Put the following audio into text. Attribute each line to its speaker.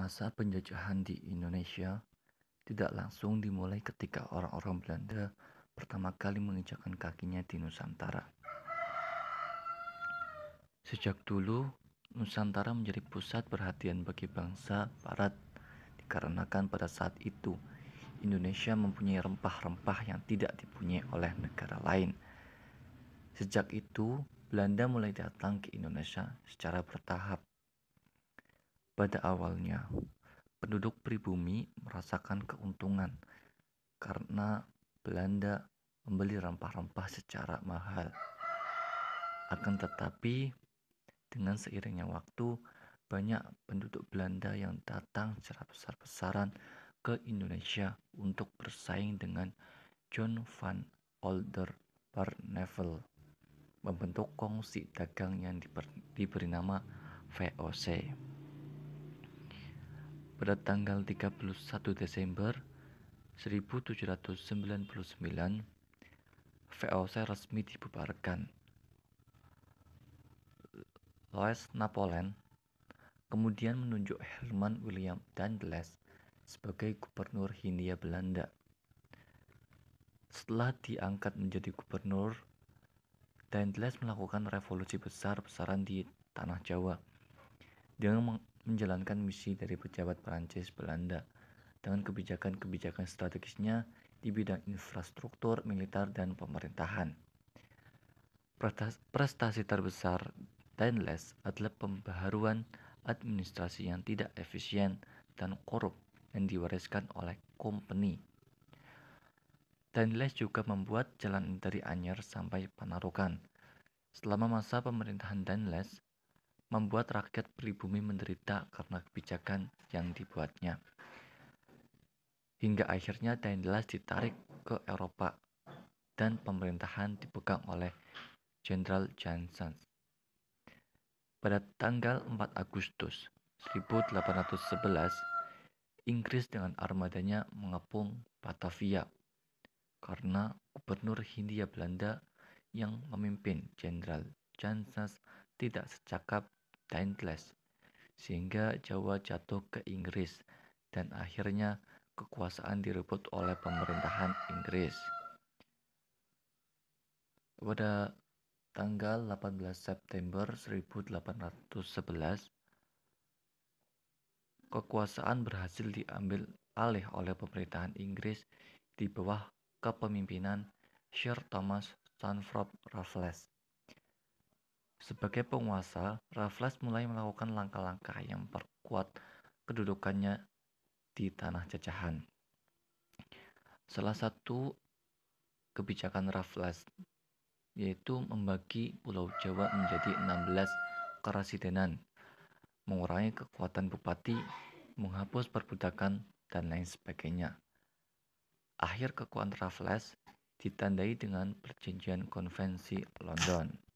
Speaker 1: Masa penjajahan di Indonesia tidak langsung dimulai ketika orang-orang Belanda pertama kali menginjakan kakinya di Nusantara. Sejak dulu, Nusantara menjadi pusat perhatian bagi bangsa Barat dikarenakan pada saat itu Indonesia mempunyai rempah-rempah yang tidak dipunyai oleh negara lain. Sejak itu, Belanda mulai datang ke Indonesia secara bertahap. Pada awalnya, penduduk pribumi merasakan keuntungan karena Belanda membeli rempah-rempah secara mahal. Akan tetapi, dengan seiringnya waktu, banyak penduduk Belanda yang datang secara besar-besaran ke Indonesia untuk bersaing dengan John van Older Barneveld membentuk kongsi dagang yang diberi nama VOC pada tanggal 31 Desember 1799 VOC resmi dibubarkan. Loes Napoleon kemudian menunjuk Herman William Daneles sebagai gubernur Hindia Belanda. Setelah diangkat menjadi gubernur, Daneles melakukan revolusi besar-besaran di tanah Jawa. Dengan, meng menjalankan misi dari pejabat Perancis Belanda dengan kebijakan-kebijakan strategisnya di bidang infrastruktur, militer, dan pemerintahan. Prestasi terbesar Dainless adalah pembaharuan administrasi yang tidak efisien dan korup yang diwariskan oleh kompeni. Dainless juga membuat jalan dari Anyer sampai Panarukan. Selama masa pemerintahan Dainless, membuat rakyat pribumi menderita karena kebijakan yang dibuatnya. Hingga akhirnya Daendels ditarik ke Eropa dan pemerintahan dipegang oleh Jenderal Janssen. Pada tanggal 4 Agustus 1811, Inggris dengan armadanya mengepung Batavia karena gubernur Hindia Belanda yang memimpin Jenderal Janssens tidak secakap Daendels, sehingga Jawa jatuh ke Inggris dan akhirnya kekuasaan direbut oleh pemerintahan Inggris. Pada tanggal 18 September 1811, kekuasaan berhasil diambil alih oleh pemerintahan Inggris di bawah kepemimpinan Sir Thomas Sanford Raffles. Sebagai penguasa, Raffles mulai melakukan langkah-langkah yang perkuat kedudukannya di tanah jajahan. Salah satu kebijakan Raffles yaitu membagi Pulau Jawa menjadi 16 kerasidenan, mengurangi kekuatan bupati, menghapus perbudakan, dan lain sebagainya. Akhir kekuatan Raffles ditandai dengan perjanjian konvensi London.